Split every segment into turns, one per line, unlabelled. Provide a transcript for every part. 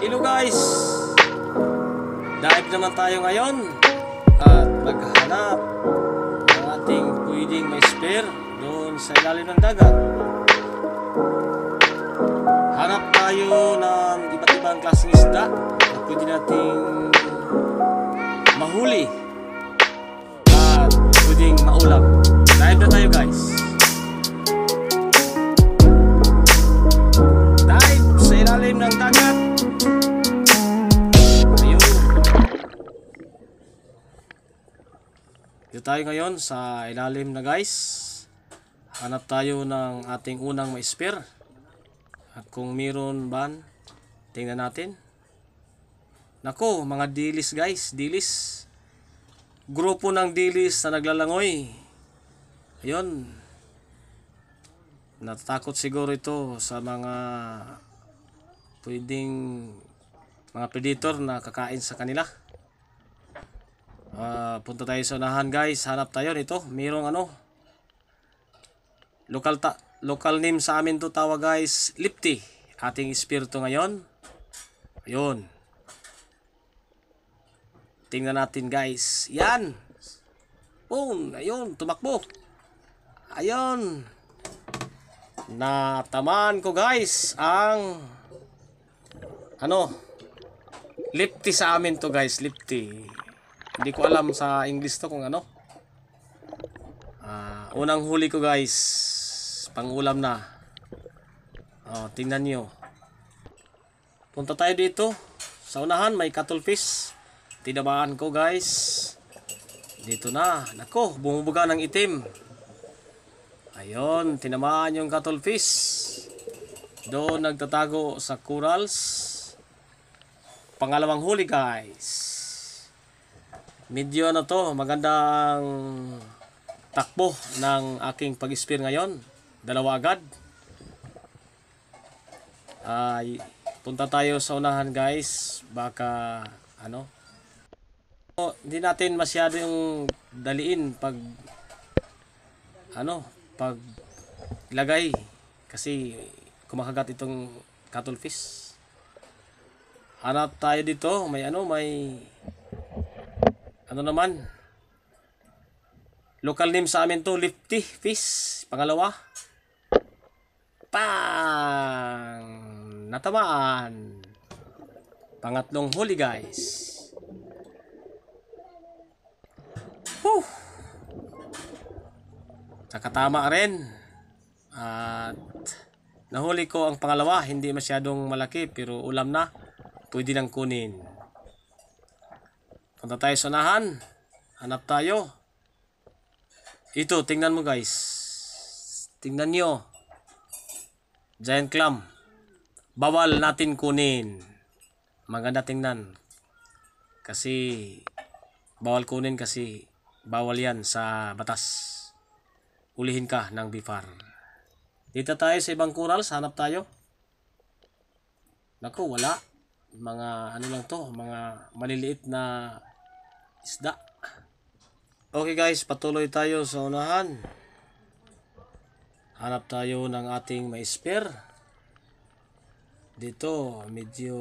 Hello guys! Dive naman tayo ngayon at maghanap ng ating pwedeng may spare doon sa ilalim ng dagat. Hanap tayo ng iba't ibang klaseng isda na pwede nating mahuli at pwedeng maulap. Dive na tayo guys! Dito tayo ngayon sa ilalim na guys. Hanap tayo ng ating unang ma-spear. At kung meron ban, tingnan natin. Nako, mga dilis guys, dilis. Grupo ng dilis na naglalangoy. Ayun. Natatakot siguro ito sa mga pwedeng mga predator na kakain sa kanila. Uh, punta tayo sa unahan guys. Hanap tayo nito. Mayroong ano. Local, ta local name sa amin to tawa guys. Lipti. Ating espiritu ngayon. Ayun. Tingnan natin guys. Yan. Boom. Ayun. Tumakbo. Ayun. Natamaan ko guys. Ang. Ano. Lipti sa amin to guys. Lipti. Hindi ko alam sa English to kung ano. Uh, unang huli ko guys. Pangulam na. Oh, tingnan nyo. Punta tayo dito. Sa unahan may cuttlefish. Tinamaan ko guys. Dito na. Nako, bumubuga ng itim. Ayun, tinamaan yung cuttlefish. Doon nagtatago sa corals. Pangalawang huli guys medyo ano to, magandang takbo ng aking pag-spear ngayon. Dalawa agad. Ay, uh, punta tayo sa unahan guys. Baka, ano. So, hindi natin masyado yung daliin pag, ano, pag lagay. Kasi, kumakagat itong cuttlefish. Hanap tayo dito. May ano, may ano naman local name sa amin to lifty fish pangalawa pang natamaan pangatlong huli guys Whew. nakatama rin at nahuli ko ang pangalawa hindi masyadong malaki pero ulam na pwede nang kunin Punta tayo sa nahan. Hanap tayo. Ito, tingnan mo guys. Tingnan nyo. Giant clam. Bawal natin kunin. Maganda tingnan. Kasi, bawal kunin kasi bawal yan sa batas. Ulihin ka ng bifar. Dito tayo sa ibang corals. Hanap tayo. Naku, wala. Mga ano lang to. Mga maliliit na isda. Okay guys, patuloy tayo sa unahan. Hanap tayo ng ating may spear Dito, medyo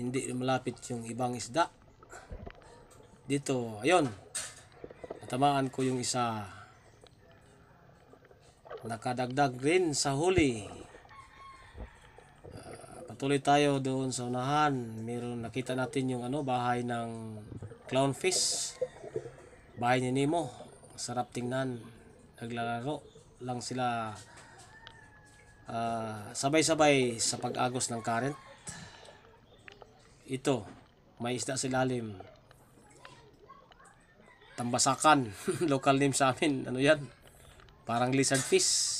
hindi malapit yung ibang isda. Dito, ayun. Natamaan ko yung isa. Nakadagdag rin sa huli. Patuloy tayo doon sa unahan. Meron nakita natin yung ano bahay ng clownfish. Bahay ni Nemo. Sarap tingnan. Naglalaro lang sila ah, sabay-sabay uh, sabay -sabay sa pag-agos ng current. Ito, may isda sa lalim. Tambasakan, local name sa amin. Ano 'yan? Parang lizard fish.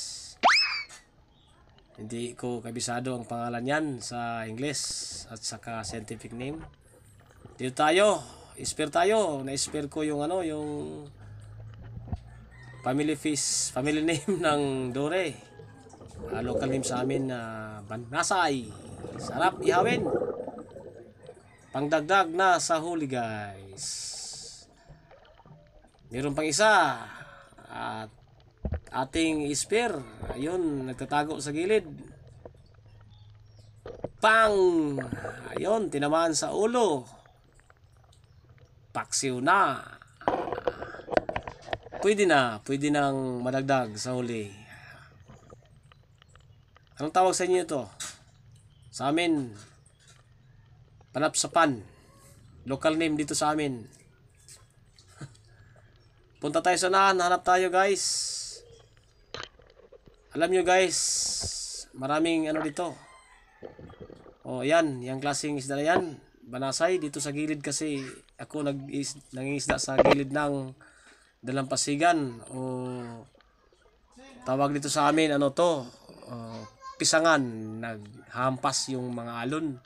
Hindi ko kabisado ang pangalan yan sa English at saka scientific name. Dito tayo, spare tayo. Na-spare ko yung ano, yung family fish, family name ng Dore. Uh, local name sa amin na uh, Banasay. Sarap ihawin. Pangdagdag na sa huli guys. Meron pang isa. At ating spear. Ayun, nagtatago sa gilid. Pang! Ayun, tinamaan sa ulo. Paksiw na. Pwede na, pwede nang madagdag sa huli. Anong tawag sa inyo ito? Sa amin, panapsapan. Local name dito sa amin. Punta tayo sa nahan, hanap tayo guys. Alam nyo guys, maraming ano dito. O oh, yan, yung klaseng isda na yan. Banasay, dito sa gilid kasi ako nag is, nangisda sa gilid ng dalampasigan o tawag dito sa amin ano to uh, pisangan naghampas yung mga alon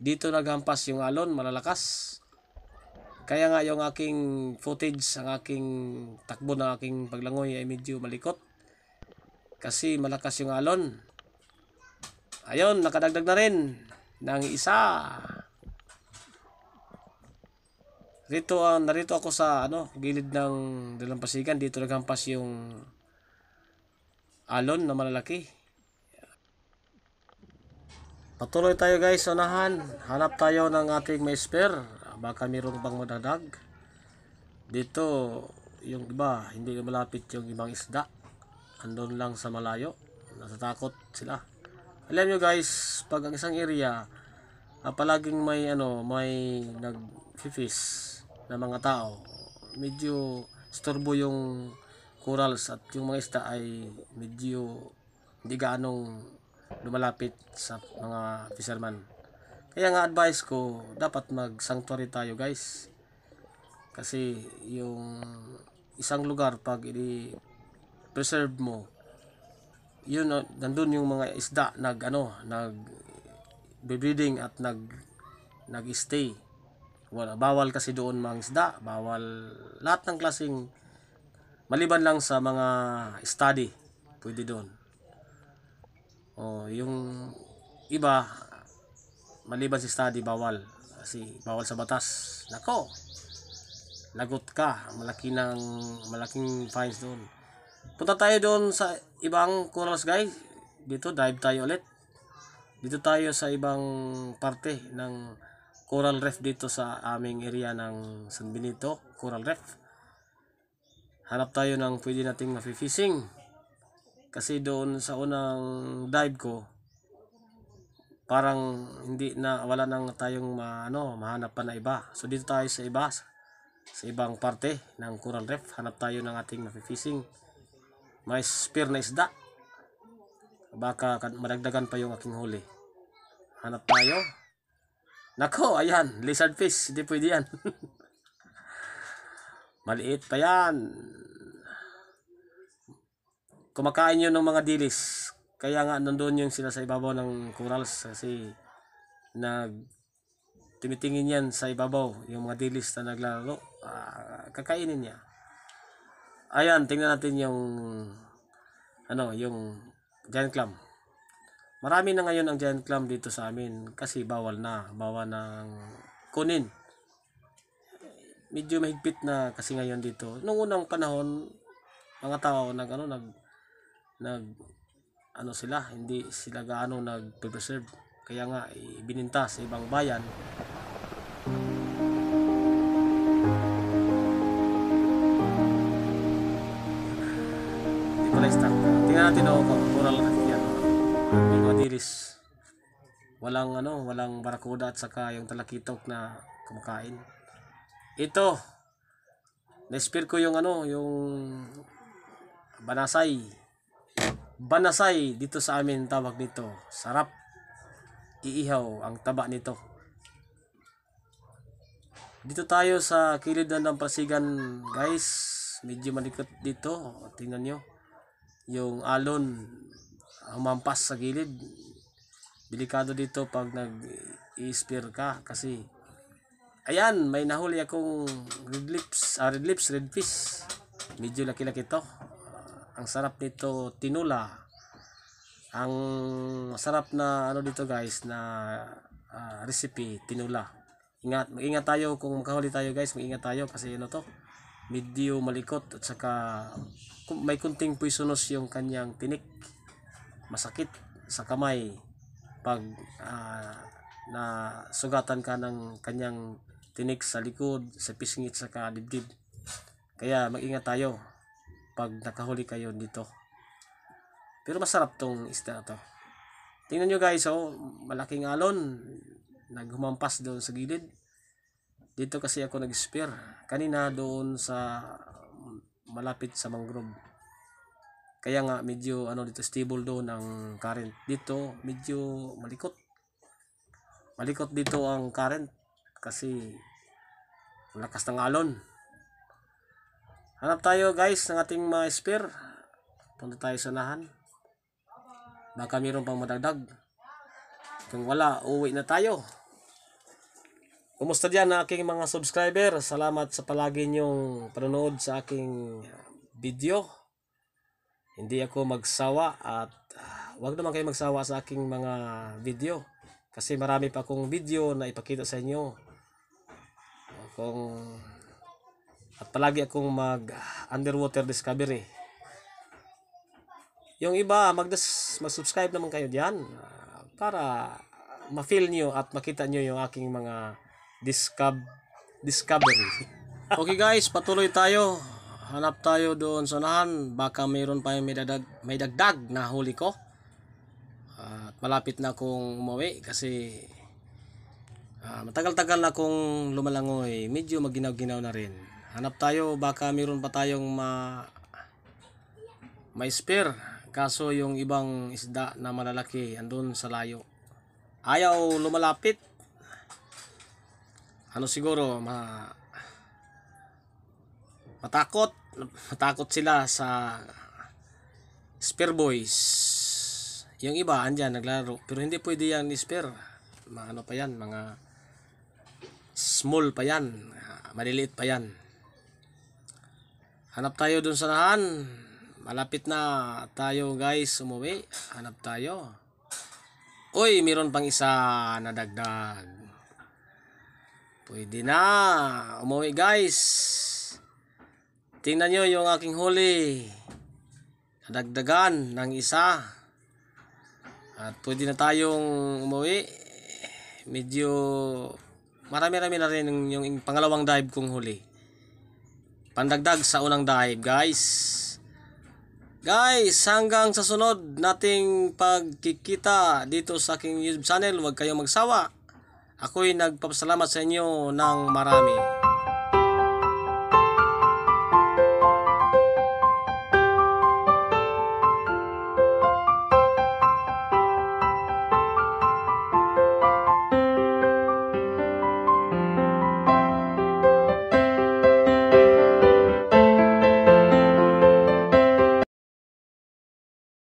dito naghampas yung alon malalakas kaya nga yung aking footage ang aking takbo ng aking paglangoy ay medyo malikot kasi malakas yung alon. Ayun, nakadagdag na rin ng isa. Rito ang ah, narito ako sa ano, gilid ng dalampasigan dito naghampas yung alon na malalaki. Patuloy tayo guys, unahan. Hanap tayo ng ating may spare. Baka mayroon bang madadag. Dito, yung iba, hindi malapit yung ibang isda andun lang sa malayo natatakot sila alam nyo guys pag ang isang area ah, palaging may ano may nagfifis na mga tao medyo storbo yung corals at yung mga isda ay medyo hindi gaanong lumalapit sa mga fisherman kaya nga advice ko dapat mag sanctuary tayo guys kasi yung isang lugar pag i preserve mo yun nandun yung mga isda nag ano nag breeding at nag nag-stay wala bawal kasi doon mga isda bawal lahat ng klasing maliban lang sa mga study pwede doon oh yung iba maliban sa study bawal kasi bawal sa batas nako lagot ka malaki ng malaking fines doon Punta tayo doon sa ibang corals guys. Dito dive tayo ulit. Dito tayo sa ibang parte ng coral reef dito sa aming area ng San Benito Coral Reef. Hanap tayo ng pwede nating mafi-fishing. Kasi doon sa unang dive ko, parang hindi na wala nang tayong ma, ano, mahanap pa na iba. So dito tayo sa iba, sa ibang parte ng coral reef, hanap tayo ng ating mafi-fishing may spear na isda baka madagdagan pa yung aking huli hanap tayo nako ayan lizard fish hindi pwede yan maliit pa yan kumakain yun ng mga dilis kaya nga nandoon yung sila sa ibabaw ng corals kasi nag tumitingin yan sa ibabaw yung mga dilis na naglalaro uh, ah, kakainin niya Ayan, tingnan natin yung ano, yung giant clam. Marami na ngayon ang giant clam dito sa amin kasi bawal na, bawal ng kunin. Medyo mahigpit na kasi ngayon dito. Noong unang panahon, mga tao nag ano nag nag ano sila, hindi sila gaano nag preserve Kaya nga ibininta eh, sa ibang bayan kulay stock tingnan natin oh kung coral reef yan may mga walang ano walang barakuda at saka yung talakitok na kumakain ito na-spear ko yung ano yung banasay banasay dito sa amin tawag nito sarap iihaw ang taba nito dito tayo sa kilid ng pasigan guys medyo malikot dito tingnan nyo yung alon humampas sa gilid delikado dito pag nag i-spear ka kasi ayan may nahuli akong red lips ah, red lips red fish medyo laki-laki to ang sarap nito tinula ang sarap na ano dito guys na uh, recipe tinula ingat mag-ingat tayo kung makahuli tayo guys mag-ingat tayo kasi ano to medyo malikot at saka may kunting poisonous yung kanyang tinik masakit sa kamay pag uh, ah, na sugatan ka ng kanyang tinik sa likod sa pisngit sa dibdib kaya magingat tayo pag nakahuli kayo dito pero masarap tong isda to tingnan nyo guys oh malaking alon naghumampas doon sa gilid dito kasi ako nag-spear. Kanina doon sa malapit sa mangrove. Kaya nga medyo ano dito stable doon ang current. Dito medyo malikot. Malikot dito ang current kasi malakas ng alon. Hanap tayo guys ng ating mga spear. Punta tayo sa nahan. Baka mayroon pang madagdag. Kung wala, uwi na tayo. Kumusta dyan na aking mga subscriber? Salamat sa palagi niyong panonood sa aking video. Hindi ako magsawa at uh, ah, wag naman kayo magsawa sa aking mga video. Kasi marami pa akong video na ipakita sa inyo. Kung, at palagi akong mag ah, underwater discovery. Yung iba, magdas, mag-subscribe naman kayo dyan ah, para ma-feel nyo at makita nyo yung aking mga discover discovery. okay guys, patuloy tayo. Hanap tayo doon sa nahan. Baka mayroon pa yung may, dadag, may dagdag na huli ko. At uh, malapit na akong umuwi kasi uh, matagal-tagal na akong lumalangoy. Medyo maginaw-ginaw na rin. Hanap tayo, baka mayroon pa tayong ma may spare kaso yung ibang isda na malalaki andun sa layo ayaw lumalapit ano siguro ma matakot matakot sila sa spear boys yung iba andyan naglaro pero hindi pwede yan ni spear mga ano pa yan mga small pa yan maliliit pa yan hanap tayo dun sa nahan malapit na tayo guys umuwi hanap tayo uy meron pang isa na dagdag Pwede na. Umuwi guys. Tingnan nyo yung aking huli. Nadagdagan ng isa. At pwede na tayong umuwi. Medyo marami-rami na rin yung, yung pangalawang dive kong huli. Pandagdag sa unang dive guys. Guys, hanggang sa sunod nating pagkikita dito sa aking YouTube channel. Huwag kayong magsawa. Ako'y nagpapasalamat sa inyo ng marami.